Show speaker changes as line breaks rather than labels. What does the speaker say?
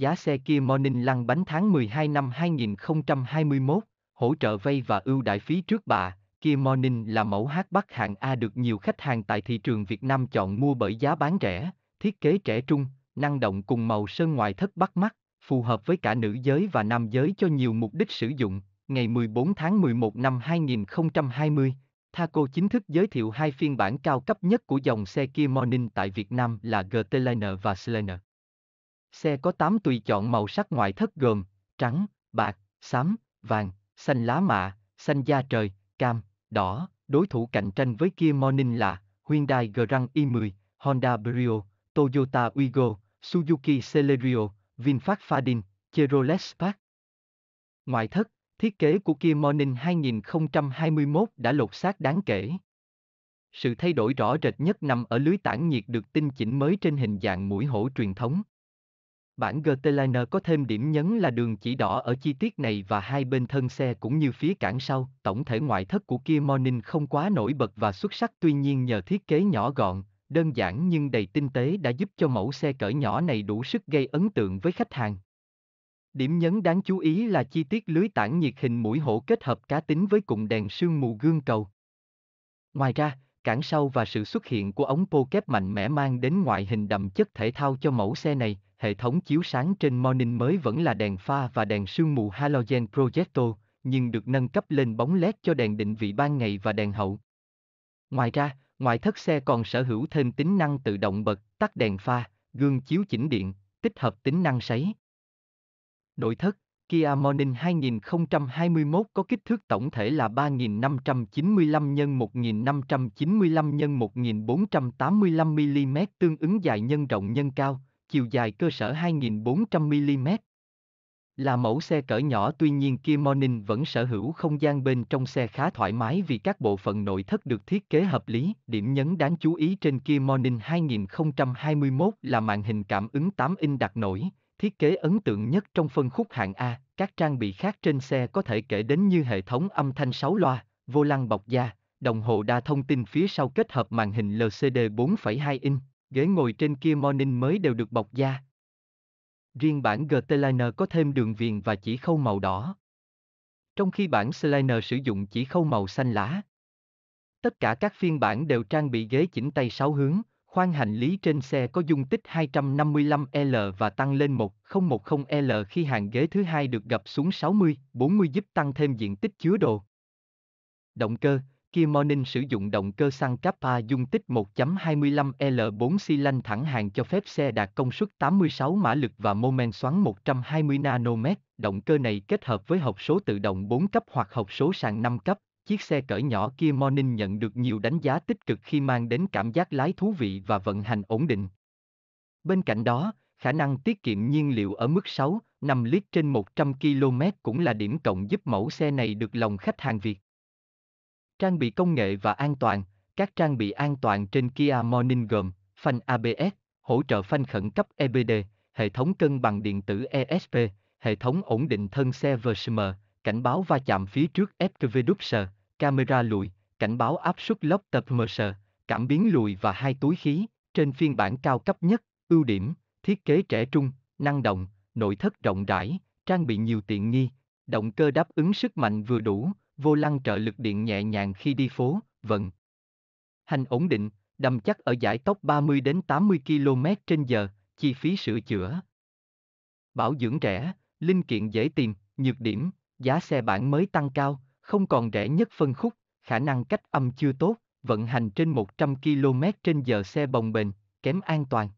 giá xe Kia Morning lăn bánh tháng 12 năm 2021, hỗ trợ vay và ưu đại phí trước bạ. Kia Morning là mẫu hatchback Bắc hạng A được nhiều khách hàng tại thị trường Việt Nam chọn mua bởi giá bán rẻ, thiết kế trẻ trung, năng động cùng màu sơn ngoài thất bắt mắt, phù hợp với cả nữ giới và nam giới cho nhiều mục đích sử dụng. Ngày 14 tháng 11 năm 2020, Thaco chính thức giới thiệu hai phiên bản cao cấp nhất của dòng xe Kia Morning tại Việt Nam là GT Liner và Slender. Xe có 8 tùy chọn màu sắc ngoại thất gồm trắng, bạc, xám, vàng, xanh lá mạ, xanh da trời, cam, đỏ. Đối thủ cạnh tranh với Kia Morning là Hyundai Grand i10, Honda Brio, Toyota Wigo, Suzuki Celerio, VinFast Fadin, Chevrolet Spark. Ngoại thất, thiết kế của Kia Morning 2021 đã lột xác đáng kể. Sự thay đổi rõ rệt nhất nằm ở lưới tản nhiệt được tinh chỉnh mới trên hình dạng mũi hổ truyền thống, Bản GT Liner có thêm điểm nhấn là đường chỉ đỏ ở chi tiết này và hai bên thân xe cũng như phía cản sau. Tổng thể ngoại thất của Kia Morning không quá nổi bật và xuất sắc tuy nhiên nhờ thiết kế nhỏ gọn, đơn giản nhưng đầy tinh tế đã giúp cho mẫu xe cỡ nhỏ này đủ sức gây ấn tượng với khách hàng. Điểm nhấn đáng chú ý là chi tiết lưới tản nhiệt hình mũi hổ kết hợp cá tính với cụm đèn sương mù gương cầu. Ngoài ra, cản sau và sự xuất hiện của ống pô kép mạnh mẽ mang đến ngoại hình đậm chất thể thao cho mẫu xe này, hệ thống chiếu sáng trên Morning mới vẫn là đèn pha và đèn sương mù halogen projector, nhưng được nâng cấp lên bóng LED cho đèn định vị ban ngày và đèn hậu. Ngoài ra, ngoại thất xe còn sở hữu thêm tính năng tự động bật, tắt đèn pha, gương chiếu chỉnh điện, tích hợp tính năng sấy. Nội thất, Kia Morning 2021 có kích thước tổng thể là 3595 x 1595 x 1485 mm tương ứng dài nhân rộng nhân cao, chiều dài cơ sở 2400 mm. Là mẫu xe cỡ nhỏ tuy nhiên Kia Morning vẫn sở hữu không gian bên trong xe khá thoải mái vì các bộ phận nội thất được thiết kế hợp lý. Điểm nhấn đáng chú ý trên Kia Morning 2021 là màn hình cảm ứng 8 inch đặt nổi, Thiết kế ấn tượng nhất trong phân khúc hạng A, các trang bị khác trên xe có thể kể đến như hệ thống âm thanh 6 loa, vô lăng bọc da, đồng hồ đa thông tin phía sau kết hợp màn hình LCD 4,2 inch, ghế ngồi trên Kia Morning mới đều được bọc da. Riêng bản GT Liner có thêm đường viền và chỉ khâu màu đỏ. Trong khi bản Sliner sử dụng chỉ khâu màu xanh lá. Tất cả các phiên bản đều trang bị ghế chỉnh tay 6 hướng, Khoang hành lý trên xe có dung tích 255L và tăng lên 1010L khi hàng ghế thứ hai được gập xuống 60, 40 giúp tăng thêm diện tích chứa đồ. Động cơ, Kia Morning sử dụng động cơ xăng Kappa dung tích 1.25L4 xi lanh thẳng hàng cho phép xe đạt công suất 86 mã lực và mô men xoắn 120 nanomet. Động cơ này kết hợp với hộp số tự động 4 cấp hoặc hộp số sàn 5 cấp, Chiếc xe cỡ nhỏ Kia Morning nhận được nhiều đánh giá tích cực khi mang đến cảm giác lái thú vị và vận hành ổn định. Bên cạnh đó, khả năng tiết kiệm nhiên liệu ở mức 6, 5 lít trên 100 km cũng là điểm cộng giúp mẫu xe này được lòng khách hàng Việt. Trang bị công nghệ và an toàn, các trang bị an toàn trên Kia Morning gồm phanh ABS, hỗ trợ phanh khẩn cấp EBD, hệ thống cân bằng điện tử ESP, hệ thống ổn định thân xe VSM, cảnh báo va chạm phía trước FKVWS, camera lùi, cảnh báo áp suất lốc tập MS, cảm biến lùi và hai túi khí, trên phiên bản cao cấp nhất, ưu điểm, thiết kế trẻ trung, năng động, nội thất rộng rãi, trang bị nhiều tiện nghi, động cơ đáp ứng sức mạnh vừa đủ, vô lăng trợ lực điện nhẹ nhàng khi đi phố, vận. Hành ổn định, đầm chắc ở giải tốc 30 đến 80 km h chi phí sửa chữa. Bảo dưỡng rẻ, linh kiện dễ tìm, nhược điểm, giá xe bản mới tăng cao, không còn rẻ nhất phân khúc, khả năng cách âm chưa tốt, vận hành trên 100 km trên giờ xe bồng bềnh, kém an toàn.